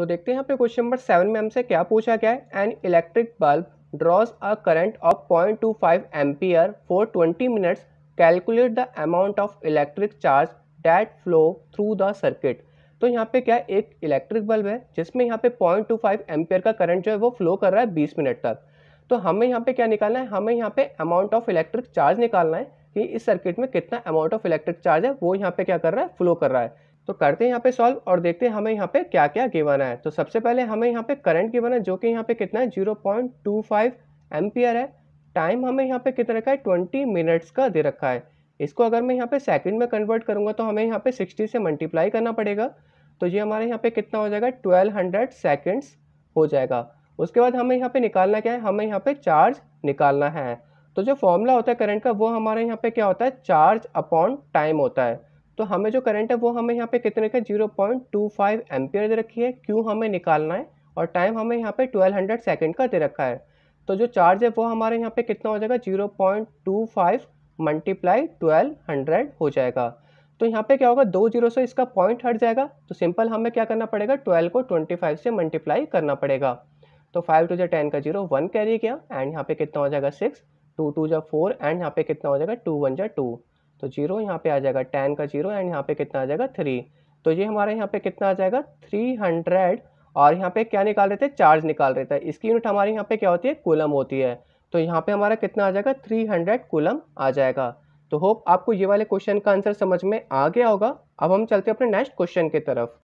तो देखते हैं यहाँ पे क्वेश्चन नंबर सेवन में हमसे क्या पूछा गया है an electric bulb draws a current of 0.25 two five for 20 minutes calculate the amount of electric charge that flow through the circuit तो यहाँ पे क्या एक इलेक्ट्रिक बल्ब है जिसमें यहाँ पे 0.25 टू का करंट जो है वो फ्लो कर रहा है बीस मिनट तक तो हमें यहाँ पे क्या निकालना है हमें यहाँ पे अमाउंट ऑफ इलेक्ट्रिक चार्ज निकालना है कि इस सर्किट में कितना अमाउंट ऑफ इलेक्ट्रिक चार्ज है वो यहाँ पे क्या कर रहा है फ्लो कर रहा है तो करते हैं यहाँ पे सॉल्व और देखते हैं हमें यहाँ पे क्या क्या गिवन है तो सबसे पहले हमें यहाँ पे करंट गिवन है जो कि यहाँ पे कितना है zero point two five ampere है टाइम हमें यहाँ पे कितना रखा है ट्वेंटी मिनट्स का दे रखा है इसको अगर मैं यहाँ पे सेकंड में कन्वर्ट करूँगा तो हमें यहाँ पे सिक्सटी से मल्टीप्लाई करना पड़ेगा तो ये हमारे यहाँ पे कितना हो जाएगा ट्वेल्व हंड्रेड सेकेंड्स हो जाएगा उसके बाद हमें यहाँ पे निकालना क्या है हमें यहाँ पे चार्ज निकालना है तो जो फॉर्मूला होता है करंट का वो हमारे यहाँ पे क्या होता है चार्ज अपॉन टाइम होता है तो हमें जो करंट है वो हमें यहाँ पे कितने का zero point two five ampere दे रखी है क्यों हमें निकालना है और टाइम हमें यहाँ पे ट्वेल्व हंड्रेड सेकेंड का दे रखा है तो जो चार्ज है वो हमारे यहाँ पे कितना हो जाएगा zero point two five multiply twelve hundred हो जाएगा तो यहाँ पे क्या होगा दो जीरो से इसका पॉइंट हट जाएगा तो सिंपल हमें क्या करना पड़ेगा ट्वेल्व को ट्वेंटी फाइव से मल्टीप्लाई करना पड़ेगा तो फाइव टू जो टेन का जीरो वन कैरी किया एंड यहाँ पे कितना हो जाएगा सिक्स टू टू जो फोर एंड यहाँ पे कितना हो जाएगा टू वन जो टू तो जीरो यहाँ पे आ जाएगा टेन का जीरो एंड यहाँ पे कितना आ जाएगा थ्री तो ये हमारे यहाँ पे कितना आ जाएगा थ्री हंड्रेड और यहाँ पे क्या निकाल रहे थे चार्ज निकाल रहे थे इसकी यूनिट हमारे यहाँ पे क्या होती है कुलम होती है तो यहाँ पे हमारा कितना आ जाएगा थ्री हंड्रेड कुलम आ जाएगा तो होप आपको ये वाले क्वेश्चन का आंसर समझ में आ गया होगा अब हम चलते हैं अपने नेक्स्ट क्वेश्चन की तरफ